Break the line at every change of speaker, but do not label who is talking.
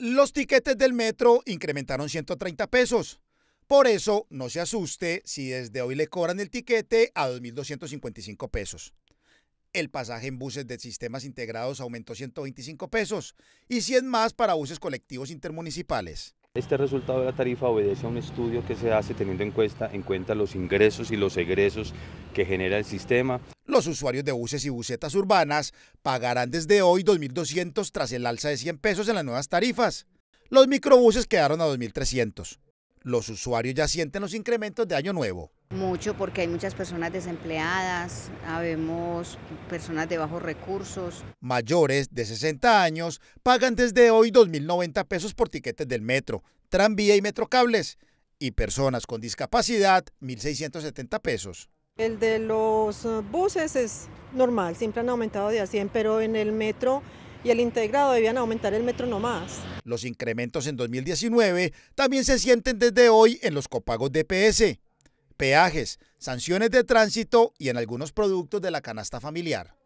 Los tiquetes del metro incrementaron 130 pesos. Por eso, no se asuste si desde hoy le cobran el tiquete a 2.255 pesos. El pasaje en buses de sistemas integrados aumentó 125 pesos y 100 más para buses colectivos intermunicipales.
Este resultado de la tarifa obedece a un estudio que se hace teniendo en cuenta, en cuenta los ingresos y los egresos que genera el sistema.
Los usuarios de buses y busetas urbanas pagarán desde hoy 2.200 tras el alza de 100 pesos en las nuevas tarifas. Los microbuses quedaron a 2.300 los usuarios ya sienten los incrementos de Año Nuevo.
Mucho porque hay muchas personas desempleadas, habemos personas de bajos recursos.
Mayores de 60 años pagan desde hoy 2.090 pesos por tiquetes del metro, tranvía y metrocables. Y personas con discapacidad, 1.670 pesos.
El de los eh, buses es normal, siempre han aumentado de a 100, pero en el metro y el integrado debían aumentar el metro más.
Los incrementos en 2019 también se sienten desde hoy en los copagos de PS, peajes, sanciones de tránsito y en algunos productos de la canasta familiar.